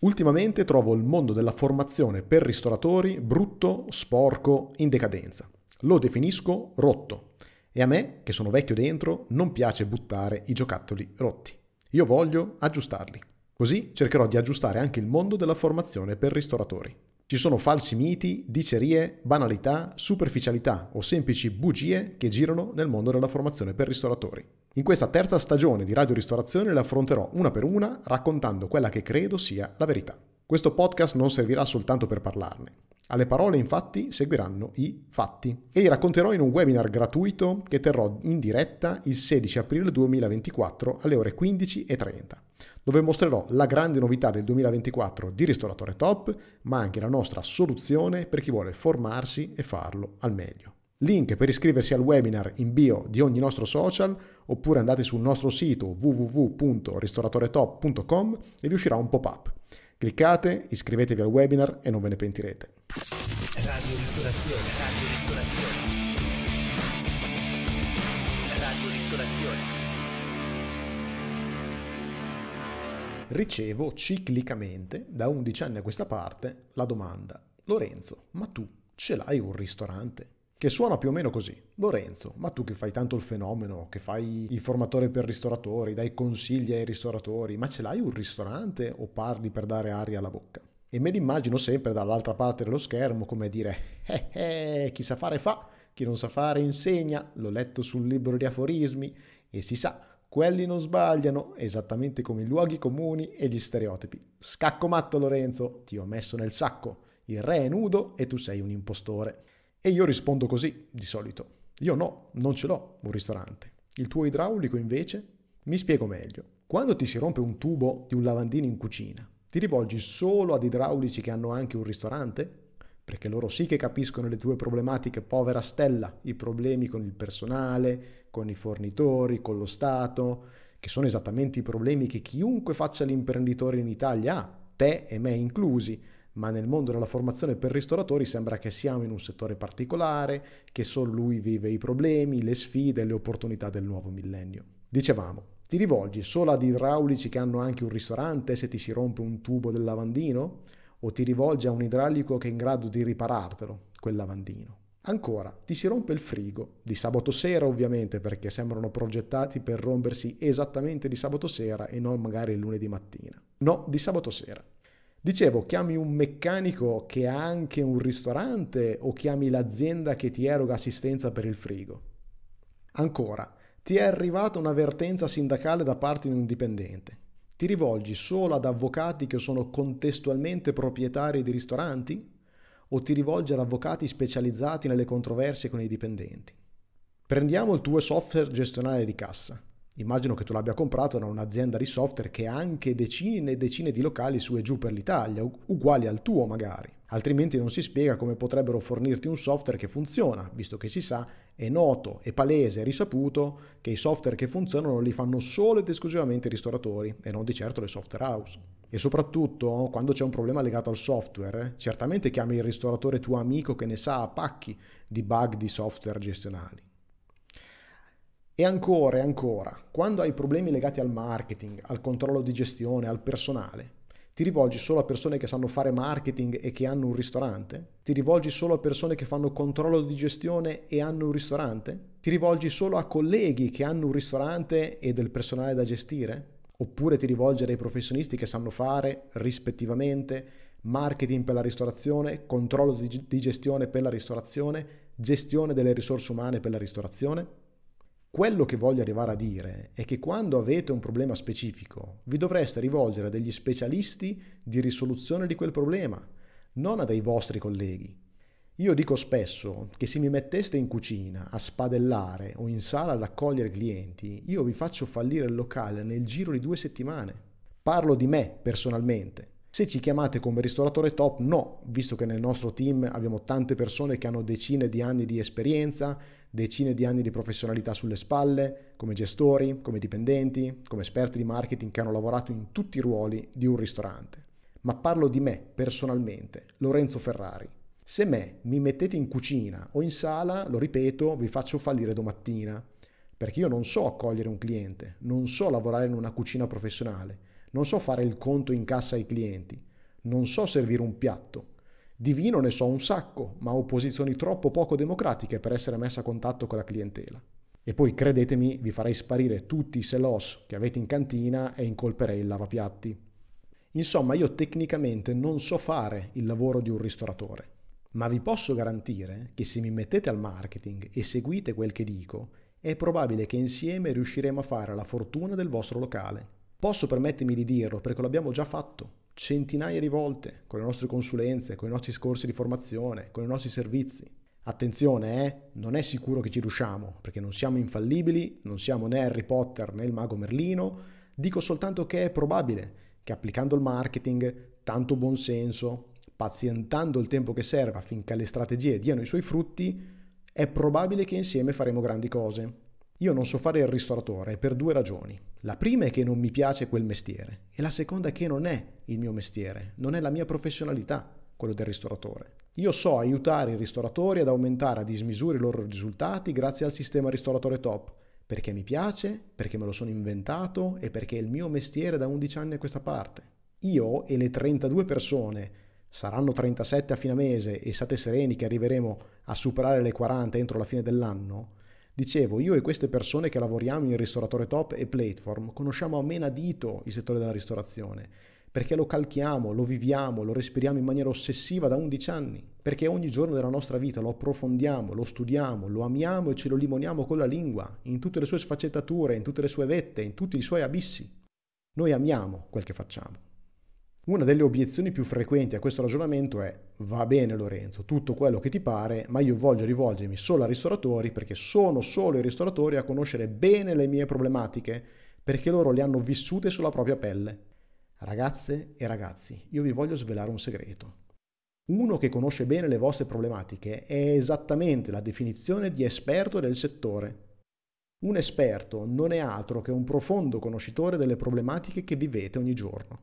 Ultimamente trovo il mondo della formazione per ristoratori brutto, sporco, in decadenza. Lo definisco rotto. E a me, che sono vecchio dentro, non piace buttare i giocattoli rotti. Io voglio aggiustarli. Così cercherò di aggiustare anche il mondo della formazione per ristoratori. Ci sono falsi miti, dicerie, banalità, superficialità o semplici bugie che girano nel mondo della formazione per ristoratori. In questa terza stagione di Radio Ristorazione le affronterò una per una raccontando quella che credo sia la verità. Questo podcast non servirà soltanto per parlarne. Alle parole infatti seguiranno i fatti e li racconterò in un webinar gratuito che terrò in diretta il 16 aprile 2024 alle ore 15.30, dove mostrerò la grande novità del 2024 di Ristoratore Top, ma anche la nostra soluzione per chi vuole formarsi e farlo al meglio. Link per iscriversi al webinar in bio di ogni nostro social oppure andate sul nostro sito www.ristoratoretop.com e vi uscirà un pop-up. Cliccate, iscrivetevi al webinar e non ve ne pentirete. Radio Ristorazione, Radio Ristorazione. Radio Ristorazione. Ricevo ciclicamente, da 11 anni a questa parte, la domanda Lorenzo, ma tu ce l'hai un ristorante? che suona più o meno così. Lorenzo, ma tu che fai tanto il fenomeno, che fai il formatore per ristoratori, dai consigli ai ristoratori, ma ce l'hai un ristorante o parli per dare aria alla bocca? E me l'immagino sempre dall'altra parte dello schermo come dire, eh eh, chi sa fare fa, chi non sa fare insegna, l'ho letto sul libro di aforismi e si sa, quelli non sbagliano, esattamente come i luoghi comuni e gli stereotipi. Scacco matto Lorenzo, ti ho messo nel sacco, il re è nudo e tu sei un impostore. E io rispondo così, di solito. Io no, non ce l'ho un ristorante. Il tuo idraulico invece? Mi spiego meglio. Quando ti si rompe un tubo di un lavandino in cucina, ti rivolgi solo ad idraulici che hanno anche un ristorante? Perché loro sì che capiscono le tue problematiche, povera stella, i problemi con il personale, con i fornitori, con lo Stato, che sono esattamente i problemi che chiunque faccia l'imprenditore in Italia ha, te e me inclusi, ma nel mondo della formazione per ristoratori sembra che siamo in un settore particolare, che solo lui vive i problemi, le sfide e le opportunità del nuovo millennio. Dicevamo, ti rivolgi solo ad idraulici che hanno anche un ristorante se ti si rompe un tubo del lavandino? O ti rivolgi a un idraulico che è in grado di riparartelo, quel lavandino? Ancora, ti si rompe il frigo, di sabato sera ovviamente perché sembrano progettati per rompersi esattamente di sabato sera e non magari il lunedì mattina. No, di sabato sera. Dicevo, chiami un meccanico che ha anche un ristorante o chiami l'azienda che ti eroga assistenza per il frigo. Ancora, ti è arrivata un'avvertenza sindacale da parte di un dipendente. Ti rivolgi solo ad avvocati che sono contestualmente proprietari di ristoranti? O ti rivolgi ad avvocati specializzati nelle controversie con i dipendenti? Prendiamo il tuo software gestionale di cassa immagino che tu l'abbia comprato da un'azienda di software che ha anche decine e decine di locali su e giù per l'Italia, uguali al tuo magari. Altrimenti non si spiega come potrebbero fornirti un software che funziona, visto che si sa, è noto, è palese, è risaputo che i software che funzionano li fanno solo ed esclusivamente i ristoratori e non di certo le software house. E soprattutto quando c'è un problema legato al software, certamente chiami il ristoratore tuo amico che ne sa a pacchi di bug di software gestionali. E ancora e ancora, quando hai problemi legati al marketing, al controllo di gestione, al personale, ti rivolgi solo a persone che sanno fare marketing e che hanno un ristorante? Ti rivolgi solo a persone che fanno controllo di gestione e hanno un ristorante? Ti rivolgi solo a colleghi che hanno un ristorante e del personale da gestire? Oppure ti rivolgi ai professionisti che sanno fare, rispettivamente, marketing per la ristorazione, controllo di gestione per la ristorazione, gestione delle risorse umane per la ristorazione? Quello che voglio arrivare a dire è che quando avete un problema specifico vi dovreste rivolgere a degli specialisti di risoluzione di quel problema, non a dei vostri colleghi. Io dico spesso che se mi metteste in cucina a spadellare o in sala ad accogliere clienti, io vi faccio fallire il locale nel giro di due settimane. Parlo di me personalmente. Se ci chiamate come ristoratore top, no, visto che nel nostro team abbiamo tante persone che hanno decine di anni di esperienza decine di anni di professionalità sulle spalle, come gestori, come dipendenti, come esperti di marketing che hanno lavorato in tutti i ruoli di un ristorante. Ma parlo di me personalmente, Lorenzo Ferrari. Se me mi mettete in cucina o in sala, lo ripeto, vi faccio fallire domattina, perché io non so accogliere un cliente, non so lavorare in una cucina professionale, non so fare il conto in cassa ai clienti, non so servire un piatto di vino ne so un sacco, ma ho posizioni troppo poco democratiche per essere messa a contatto con la clientela. E poi credetemi, vi farei sparire tutti i selos che avete in cantina e incolperei il lavapiatti. Insomma, io tecnicamente non so fare il lavoro di un ristoratore, ma vi posso garantire che se mi mettete al marketing e seguite quel che dico, è probabile che insieme riusciremo a fare la fortuna del vostro locale. Posso permettermi di dirlo perché l'abbiamo già fatto centinaia di volte con le nostre consulenze, con i nostri scorsi di formazione, con i nostri servizi. Attenzione, eh? non è sicuro che ci riusciamo, perché non siamo infallibili, non siamo né Harry Potter né il mago Merlino, dico soltanto che è probabile che applicando il marketing, tanto buonsenso, pazientando il tempo che serve affinché le strategie diano i suoi frutti, è probabile che insieme faremo grandi cose. Io non so fare il ristoratore per due ragioni. La prima è che non mi piace quel mestiere e la seconda è che non è il mio mestiere, non è la mia professionalità, quello del ristoratore. Io so aiutare i ristoratori ad aumentare a dismisura i loro risultati grazie al sistema ristoratore top, perché mi piace, perché me lo sono inventato e perché è il mio mestiere da 11 anni a questa parte. Io e le 32 persone, saranno 37 a fine mese e state sereni che arriveremo a superare le 40 entro la fine dell'anno, Dicevo, io e queste persone che lavoriamo in ristoratore top e platform conosciamo a mena dito il settore della ristorazione, perché lo calchiamo, lo viviamo, lo respiriamo in maniera ossessiva da 11 anni, perché ogni giorno della nostra vita lo approfondiamo, lo studiamo, lo amiamo e ce lo limoniamo con la lingua, in tutte le sue sfaccettature, in tutte le sue vette, in tutti i suoi abissi. Noi amiamo quel che facciamo. Una delle obiezioni più frequenti a questo ragionamento è va bene Lorenzo, tutto quello che ti pare, ma io voglio rivolgermi solo a ristoratori perché sono solo i ristoratori a conoscere bene le mie problematiche, perché loro le hanno vissute sulla propria pelle. Ragazze e ragazzi, io vi voglio svelare un segreto. Uno che conosce bene le vostre problematiche è esattamente la definizione di esperto del settore. Un esperto non è altro che un profondo conoscitore delle problematiche che vivete ogni giorno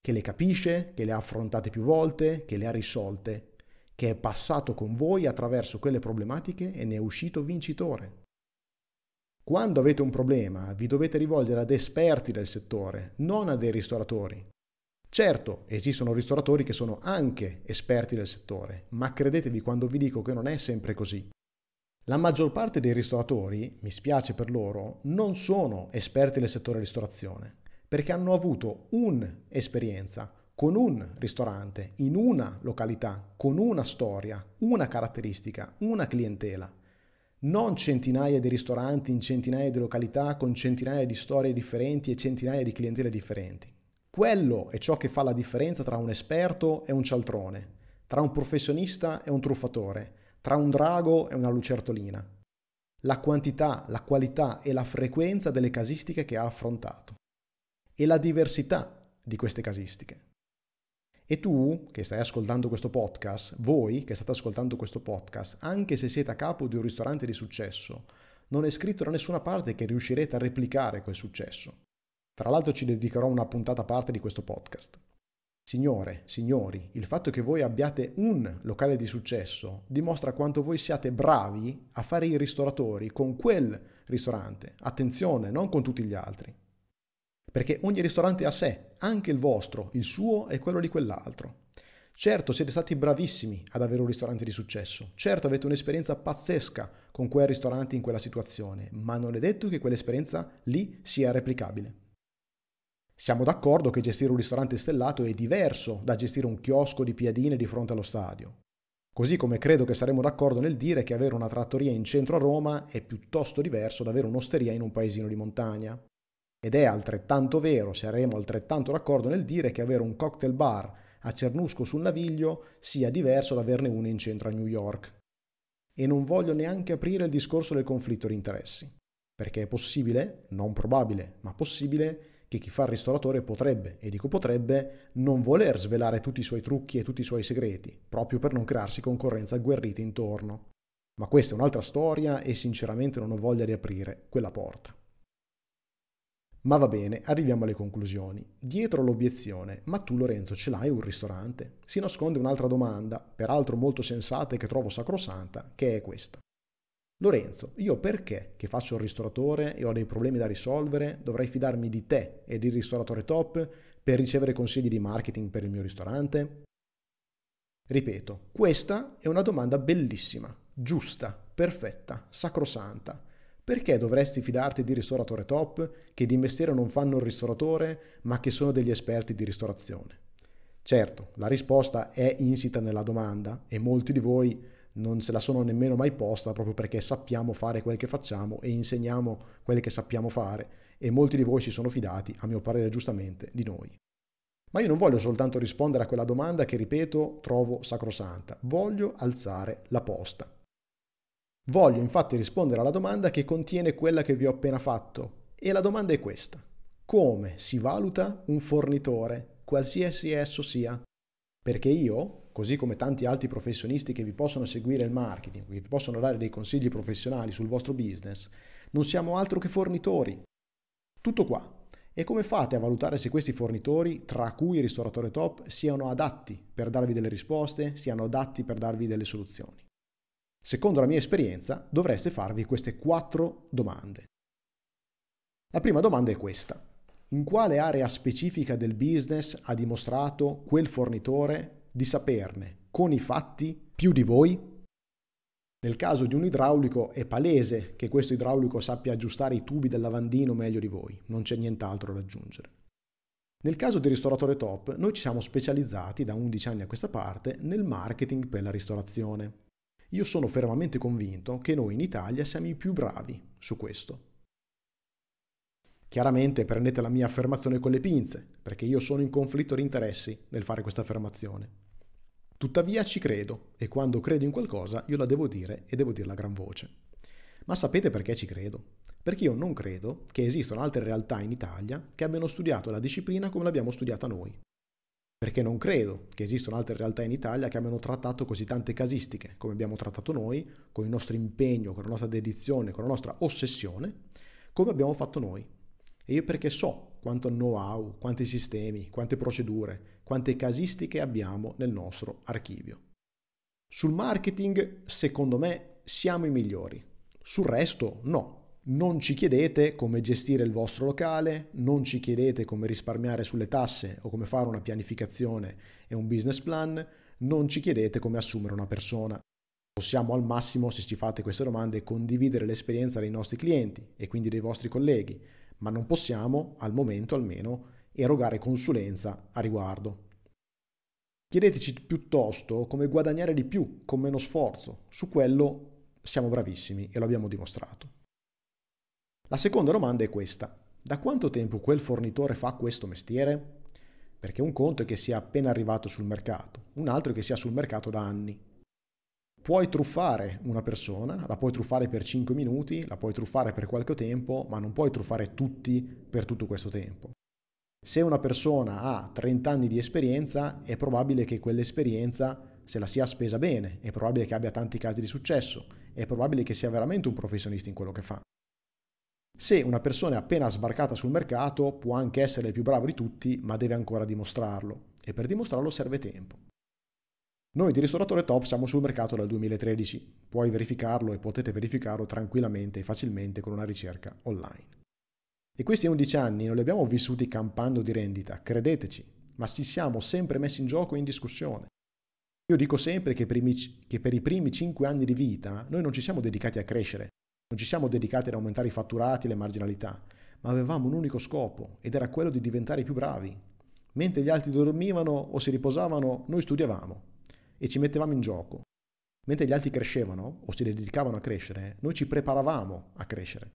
che le capisce, che le ha affrontate più volte, che le ha risolte, che è passato con voi attraverso quelle problematiche e ne è uscito vincitore. Quando avete un problema vi dovete rivolgere ad esperti del settore, non a dei ristoratori. Certo, esistono ristoratori che sono anche esperti del settore, ma credetevi quando vi dico che non è sempre così. La maggior parte dei ristoratori, mi spiace per loro, non sono esperti del settore ristorazione perché hanno avuto un'esperienza con un ristorante, in una località, con una storia, una caratteristica, una clientela. Non centinaia di ristoranti in centinaia di località con centinaia di storie differenti e centinaia di clientele differenti. Quello è ciò che fa la differenza tra un esperto e un cialtrone, tra un professionista e un truffatore, tra un drago e una lucertolina. La quantità, la qualità e la frequenza delle casistiche che ha affrontato e la diversità di queste casistiche. E tu che stai ascoltando questo podcast, voi che state ascoltando questo podcast, anche se siete a capo di un ristorante di successo, non è scritto da nessuna parte che riuscirete a replicare quel successo. Tra l'altro ci dedicherò una puntata a parte di questo podcast. Signore, signori, il fatto che voi abbiate un locale di successo dimostra quanto voi siate bravi a fare i ristoratori con quel ristorante. Attenzione, non con tutti gli altri perché ogni ristorante ha sé, anche il vostro, il suo e quello di quell'altro. Certo, siete stati bravissimi ad avere un ristorante di successo, certo avete un'esperienza pazzesca con quel ristorante in quella situazione, ma non è detto che quell'esperienza lì sia replicabile. Siamo d'accordo che gestire un ristorante stellato è diverso da gestire un chiosco di piadine di fronte allo stadio. Così come credo che saremo d'accordo nel dire che avere una trattoria in centro a Roma è piuttosto diverso da avere un'osteria in un paesino di montagna. Ed è altrettanto vero, saremo altrettanto d'accordo nel dire che avere un cocktail bar a Cernusco sul Naviglio sia diverso da averne uno in centro a New York. E non voglio neanche aprire il discorso del conflitto di interessi, perché è possibile, non probabile, ma possibile, che chi fa il ristoratore potrebbe, e dico potrebbe, non voler svelare tutti i suoi trucchi e tutti i suoi segreti, proprio per non crearsi concorrenza agguerrita intorno. Ma questa è un'altra storia e sinceramente non ho voglia di aprire quella porta. Ma va bene, arriviamo alle conclusioni. Dietro l'obiezione, ma tu Lorenzo ce l'hai un ristorante? Si nasconde un'altra domanda, peraltro molto sensata e che trovo sacrosanta, che è questa. Lorenzo, io perché, che faccio il ristoratore e ho dei problemi da risolvere, dovrei fidarmi di te e del ristoratore top per ricevere consigli di marketing per il mio ristorante? Ripeto, questa è una domanda bellissima, giusta, perfetta, sacrosanta, perché dovresti fidarti di ristoratore top che di mestiere non fanno il ristoratore ma che sono degli esperti di ristorazione? Certo, la risposta è insita nella domanda e molti di voi non se la sono nemmeno mai posta proprio perché sappiamo fare quel che facciamo e insegniamo quel che sappiamo fare e molti di voi si sono fidati, a mio parere giustamente, di noi. Ma io non voglio soltanto rispondere a quella domanda che, ripeto, trovo sacrosanta, voglio alzare la posta. Voglio infatti rispondere alla domanda che contiene quella che vi ho appena fatto e la domanda è questa. Come si valuta un fornitore, qualsiasi esso sia? Perché io, così come tanti altri professionisti che vi possono seguire il marketing, che vi possono dare dei consigli professionali sul vostro business, non siamo altro che fornitori. Tutto qua. E come fate a valutare se questi fornitori, tra cui il ristoratore top, siano adatti per darvi delle risposte, siano adatti per darvi delle soluzioni? Secondo la mia esperienza dovreste farvi queste quattro domande. La prima domanda è questa. In quale area specifica del business ha dimostrato quel fornitore di saperne, con i fatti, più di voi? Nel caso di un idraulico è palese che questo idraulico sappia aggiustare i tubi del lavandino meglio di voi, non c'è nient'altro da aggiungere. Nel caso di ristoratore top, noi ci siamo specializzati da 11 anni a questa parte nel marketing per la ristorazione. Io sono fermamente convinto che noi in Italia siamo i più bravi su questo. Chiaramente prendete la mia affermazione con le pinze, perché io sono in conflitto di interessi nel fare questa affermazione. Tuttavia ci credo e quando credo in qualcosa io la devo dire e devo dirla a gran voce. Ma sapete perché ci credo? Perché io non credo che esistano altre realtà in Italia che abbiano studiato la disciplina come l'abbiamo studiata noi perché non credo che esistano altre realtà in Italia che abbiano trattato così tante casistiche come abbiamo trattato noi, con il nostro impegno, con la nostra dedizione, con la nostra ossessione, come abbiamo fatto noi. E io perché so quanto know-how, quanti sistemi, quante procedure, quante casistiche abbiamo nel nostro archivio. Sul marketing, secondo me, siamo i migliori. Sul resto, no. Non ci chiedete come gestire il vostro locale, non ci chiedete come risparmiare sulle tasse o come fare una pianificazione e un business plan, non ci chiedete come assumere una persona. Possiamo al massimo, se ci fate queste domande, condividere l'esperienza dei nostri clienti e quindi dei vostri colleghi, ma non possiamo, al momento almeno, erogare consulenza a riguardo. Chiedeteci piuttosto come guadagnare di più con meno sforzo. Su quello siamo bravissimi e lo abbiamo dimostrato. La seconda domanda è questa. Da quanto tempo quel fornitore fa questo mestiere? Perché un conto è che sia appena arrivato sul mercato, un altro è che sia sul mercato da anni. Puoi truffare una persona, la puoi truffare per 5 minuti, la puoi truffare per qualche tempo, ma non puoi truffare tutti per tutto questo tempo. Se una persona ha 30 anni di esperienza, è probabile che quell'esperienza se la sia spesa bene, è probabile che abbia tanti casi di successo, è probabile che sia veramente un professionista in quello che fa. Se una persona è appena sbarcata sul mercato può anche essere il più bravo di tutti, ma deve ancora dimostrarlo e per dimostrarlo serve tempo. Noi di Ristoratore Top siamo sul mercato dal 2013, puoi verificarlo e potete verificarlo tranquillamente e facilmente con una ricerca online. E questi 11 anni non li abbiamo vissuti campando di rendita, credeteci, ma ci siamo sempre messi in gioco e in discussione. Io dico sempre che per, i, che per i primi 5 anni di vita noi non ci siamo dedicati a crescere, non ci siamo dedicati ad aumentare i fatturati e le marginalità, ma avevamo un unico scopo ed era quello di diventare più bravi. Mentre gli altri dormivano o si riposavano, noi studiavamo e ci mettevamo in gioco. Mentre gli altri crescevano o si dedicavano a crescere, noi ci preparavamo a crescere.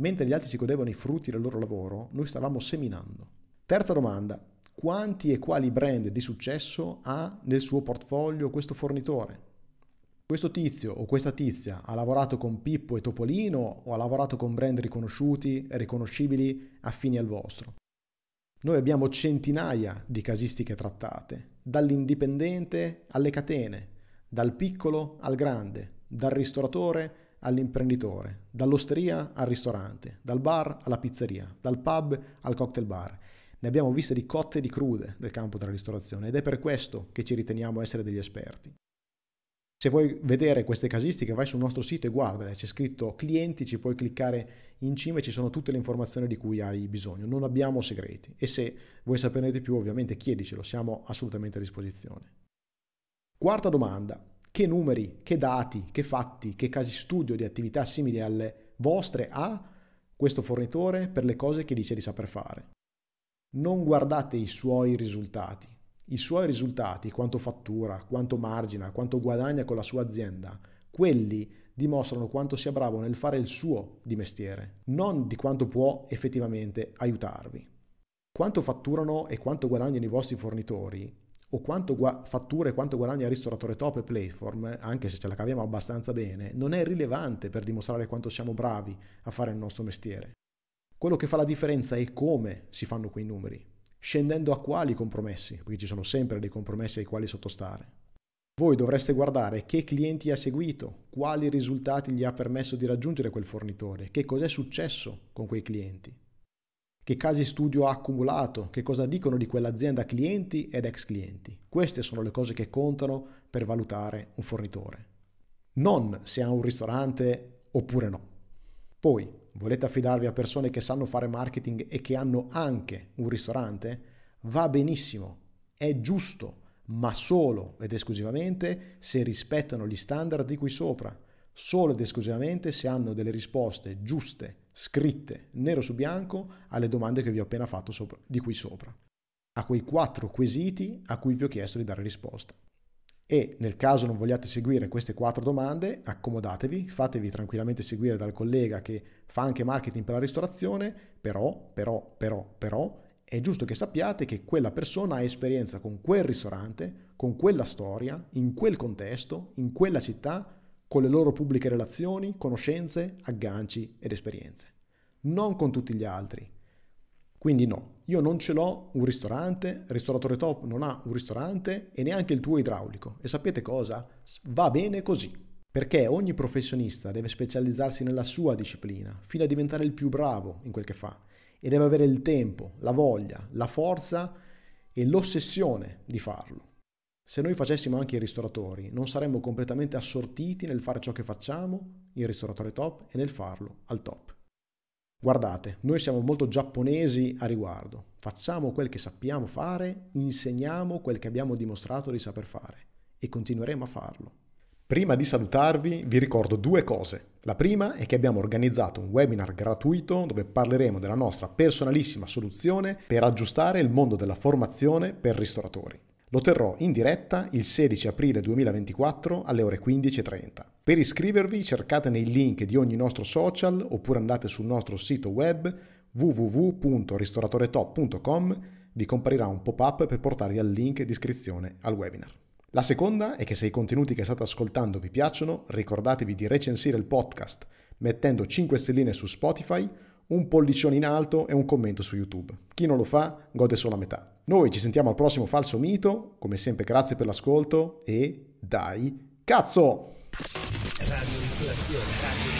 Mentre gli altri si godevano i frutti del loro lavoro, noi stavamo seminando. Terza domanda. Quanti e quali brand di successo ha nel suo portfolio questo fornitore? questo tizio o questa tizia ha lavorato con Pippo e Topolino o ha lavorato con brand riconosciuti, riconoscibili, affini al vostro. Noi abbiamo centinaia di casistiche trattate, dall'indipendente alle catene, dal piccolo al grande, dal ristoratore all'imprenditore, dall'osteria al ristorante, dal bar alla pizzeria, dal pub al cocktail bar. Ne abbiamo viste di cotte e di crude del campo della ristorazione ed è per questo che ci riteniamo essere degli esperti. Se vuoi vedere queste casistiche vai sul nostro sito e guardale, c'è scritto clienti, ci puoi cliccare in cima e ci sono tutte le informazioni di cui hai bisogno, non abbiamo segreti e se vuoi saperne di più ovviamente chiedicelo, siamo assolutamente a disposizione. Quarta domanda, che numeri, che dati, che fatti, che casi studio di attività simili alle vostre ha questo fornitore per le cose che dice di saper fare? Non guardate i suoi risultati, i suoi risultati, quanto fattura, quanto margina, quanto guadagna con la sua azienda, quelli dimostrano quanto sia bravo nel fare il suo di mestiere, non di quanto può effettivamente aiutarvi. Quanto fatturano e quanto guadagnano i vostri fornitori, o quanto gua- fattura e quanto guadagna il ristoratore top e platform, anche se ce la caviamo abbastanza bene, non è rilevante per dimostrare quanto siamo bravi a fare il nostro mestiere. Quello che fa la differenza è come si fanno quei numeri scendendo a quali compromessi, perché ci sono sempre dei compromessi ai quali sottostare. Voi dovreste guardare che clienti ha seguito, quali risultati gli ha permesso di raggiungere quel fornitore, che cos'è successo con quei clienti, che casi studio ha accumulato, che cosa dicono di quell'azienda clienti ed ex clienti. Queste sono le cose che contano per valutare un fornitore. Non se ha un ristorante oppure no. Poi, Volete affidarvi a persone che sanno fare marketing e che hanno anche un ristorante? Va benissimo, è giusto, ma solo ed esclusivamente se rispettano gli standard di qui sopra, solo ed esclusivamente se hanno delle risposte giuste, scritte, nero su bianco, alle domande che vi ho appena fatto sopra, di qui sopra, a quei quattro quesiti a cui vi ho chiesto di dare risposta. E nel caso non vogliate seguire queste quattro domande, accomodatevi, fatevi tranquillamente seguire dal collega che fa anche marketing per la ristorazione, però, però, però, però, è giusto che sappiate che quella persona ha esperienza con quel ristorante, con quella storia, in quel contesto, in quella città, con le loro pubbliche relazioni, conoscenze, agganci ed esperienze. Non con tutti gli altri, quindi no, io non ce l'ho un ristorante, ristoratore top non ha un ristorante e neanche il tuo idraulico. E sapete cosa? Va bene così. Perché ogni professionista deve specializzarsi nella sua disciplina, fino a diventare il più bravo in quel che fa. E deve avere il tempo, la voglia, la forza e l'ossessione di farlo. Se noi facessimo anche i ristoratori, non saremmo completamente assortiti nel fare ciò che facciamo, il ristoratore top, e nel farlo al top. Guardate, noi siamo molto giapponesi a riguardo. Facciamo quel che sappiamo fare, insegniamo quel che abbiamo dimostrato di saper fare e continueremo a farlo. Prima di salutarvi vi ricordo due cose. La prima è che abbiamo organizzato un webinar gratuito dove parleremo della nostra personalissima soluzione per aggiustare il mondo della formazione per ristoratori. Lo terrò in diretta il 16 aprile 2024 alle ore 15.30. Per iscrivervi cercate nei link di ogni nostro social oppure andate sul nostro sito web www.ristoratoretop.com vi comparirà un pop-up per portarvi al link di iscrizione al webinar. La seconda è che se i contenuti che state ascoltando vi piacciono, ricordatevi di recensire il podcast mettendo 5 stelline su Spotify un pollicione in alto e un commento su YouTube. Chi non lo fa gode solo a metà. Noi ci sentiamo al prossimo falso mito, come sempre grazie per l'ascolto e dai cazzo! Radio